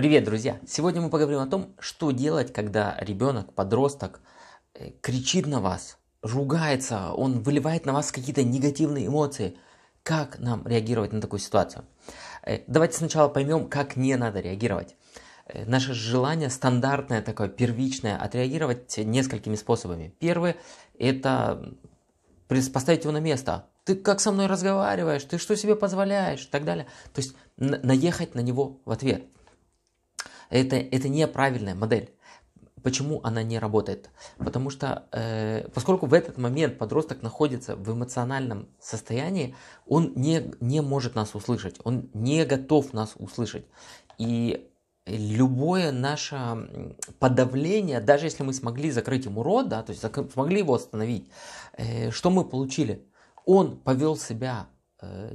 Привет, друзья! Сегодня мы поговорим о том, что делать, когда ребенок, подросток э, кричит на вас, ругается, он выливает на вас какие-то негативные эмоции. Как нам реагировать на такую ситуацию? Э, давайте сначала поймем, как не надо реагировать. Э, наше желание стандартное такое, первичное, отреагировать несколькими способами. Первое – это поставить его на место. Ты как со мной разговариваешь? Ты что себе позволяешь? И так далее. То есть наехать на него в ответ – это, это неправильная модель. Почему она не работает? Потому что, э, поскольку в этот момент подросток находится в эмоциональном состоянии, он не, не может нас услышать, он не готов нас услышать. И любое наше подавление, даже если мы смогли закрыть ему рот, да, то есть смогли его остановить, э, что мы получили? Он повел себя э,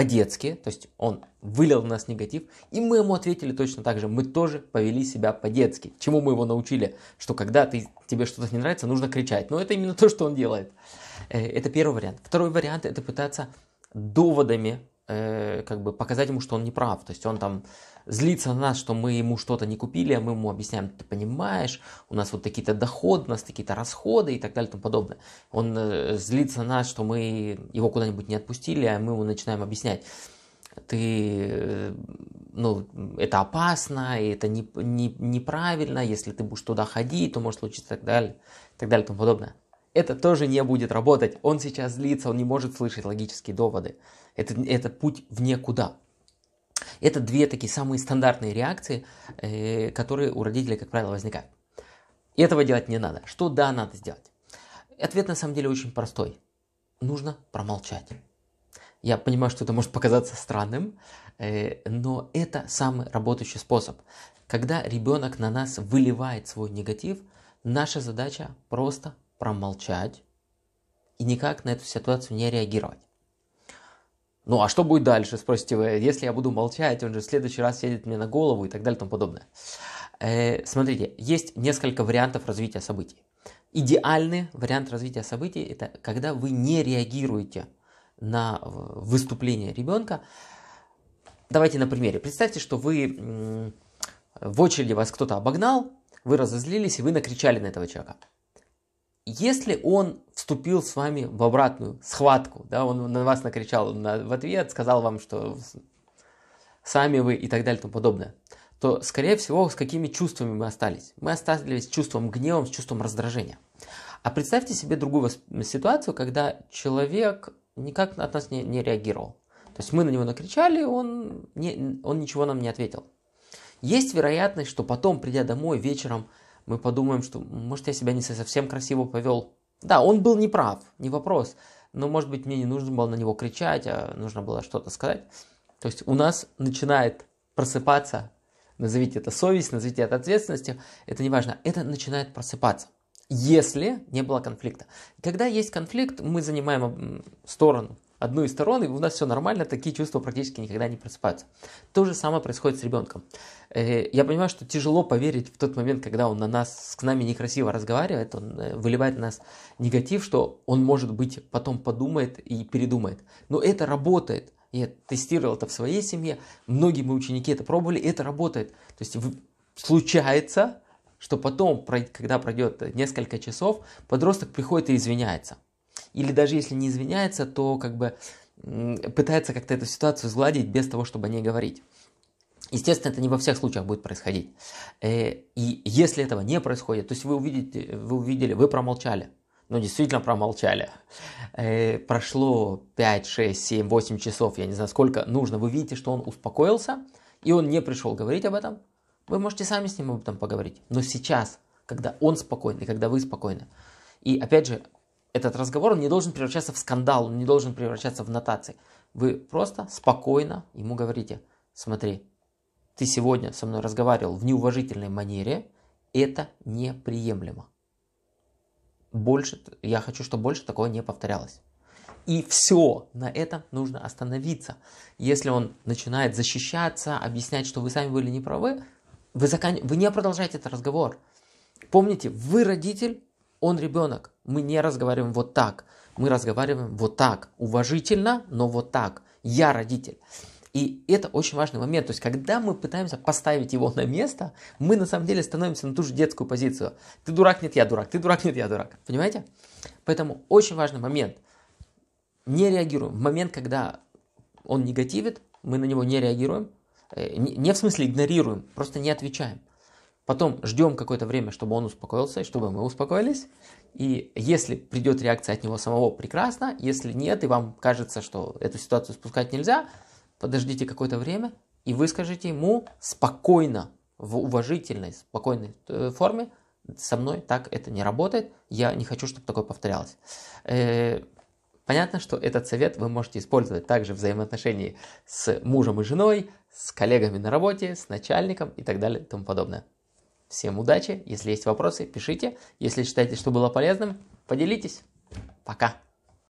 по-детски, то есть он вылил в нас негатив, и мы ему ответили точно так же, мы тоже повели себя по-детски. Чему мы его научили? Что когда ты, тебе что-то не нравится, нужно кричать. Но это именно то, что он делает. Э, это первый вариант. Второй вариант – это пытаться доводами э, как бы показать ему, что он не прав. То есть он там злится на нас, что мы ему что-то не купили, а мы ему объясняем, ты понимаешь, у нас вот такие-то доходы, у нас такие-то расходы и так далее и тому подобное. Он э, злится на нас, что мы его куда-нибудь не отпустили, а мы ему начинаем объяснять ты, э, ну, это опасно, и это не, не, неправильно, если ты будешь туда ходить, то может случиться и так далее, и так далее и тому подобное это тоже не будет работать. Он сейчас злится, он не может слышать логические доводы. Это, это путь в никуда. Это две такие самые стандартные реакции, э, которые у родителей, как правило, возникают. И этого делать не надо. Что да, надо сделать? Ответ на самом деле очень простой. Нужно промолчать. Я понимаю, что это может показаться странным, э, но это самый работающий способ. Когда ребенок на нас выливает свой негатив, наша задача просто промолчать и никак на эту ситуацию не реагировать. Ну а что будет дальше, спросите вы, если я буду молчать, он же в следующий раз сядет мне на голову и так далее и тому подобное. Э, смотрите, есть несколько вариантов развития событий. Идеальный вариант развития событий – это когда вы не реагируете на э, выступление ребенка. Давайте на примере. Представьте, что вы в очереди вас кто-то обогнал, вы разозлились и вы накричали на этого человека. Если он вступил с вами в обратную схватку, да, он на вас накричал на, в ответ, сказал вам, что сами вы и так далее и тому подобное, то, скорее всего, с какими чувствами мы остались? Мы остались с чувством гнева, с чувством раздражения. А представьте себе другую ситуацию, когда человек никак от нас не, не реагировал. То есть мы на него накричали, он, не, он ничего нам не ответил. Есть вероятность, что потом, придя домой вечером, мы подумаем, что, может, я себя не совсем красиво повел. Да, он был неправ, не вопрос. Но, может быть, мне не нужно было на него кричать, а нужно было что-то сказать. То есть у нас начинает просыпаться, назовите это совесть, назовите это ответственностью, это не важно, это начинает просыпаться если не было конфликта. Когда есть конфликт, мы занимаем сторону одну из сторон, и у нас все нормально, такие чувства практически никогда не просыпаются. То же самое происходит с ребенком. Э, я понимаю, что тяжело поверить в тот момент, когда он на нас, с нами некрасиво разговаривает, он э, выливает на нас негатив, что он, может быть, потом подумает и передумает. Но это работает. Я тестировал это в своей семье, многие мои ученики это пробовали, это работает. То есть случается, что потом, когда пройдет несколько часов, подросток приходит и извиняется – или даже если не извиняется, то как бы пытается как-то эту ситуацию сгладить без того, чтобы о ней говорить. Естественно, это не во всех случаях будет происходить. Э, и если этого не происходит, то есть вы увидите, вы увидели, вы промолчали, ну, действительно промолчали. Э, прошло 5, 6, 7, 8 часов, я не знаю, сколько нужно. Вы видите, что он успокоился, и он не пришел говорить об этом. Вы можете сами с ним об этом поговорить. Но сейчас, когда он спокойный, когда вы спокойны. И опять же, этот разговор не должен превращаться в скандал, он не должен превращаться в нотации. Вы просто спокойно ему говорите, смотри, ты сегодня со мной разговаривал в неуважительной манере, это неприемлемо. Больше, я хочу, чтобы больше такого не повторялось. И все, на этом нужно остановиться. Если он начинает защищаться, объяснять, что вы сами были неправы, вы, закан... вы не продолжаете этот разговор. Помните, вы родитель, он ребенок. Мы не разговариваем вот так. Мы разговариваем вот так. Уважительно, но вот так. Я родитель. И это очень важный момент. То есть, когда мы пытаемся поставить его на место, мы на самом деле становимся на ту же детскую позицию. Ты дурак, нет, я дурак. Ты дурак, нет, я дурак. Понимаете? Поэтому очень важный момент. Не реагируем. В момент, когда он негативит, мы на него не реагируем. Э, не в смысле игнорируем, просто не отвечаем. Потом ждем какое-то время, чтобы он успокоился, и чтобы мы успокоились. И если придет реакция от него самого, прекрасно. Если нет, и вам кажется, что эту ситуацию спускать нельзя, подождите какое-то время и выскажите ему спокойно, в уважительной, спокойной э, форме, со мной так это не работает, я не хочу, чтобы такое повторялось. Э, понятно, что этот совет вы можете использовать также в взаимоотношении с мужем и женой, с коллегами на работе, с начальником и так далее и тому подобное. Всем удачи. Если есть вопросы, пишите. Если считаете, что было полезным, поделитесь. Пока.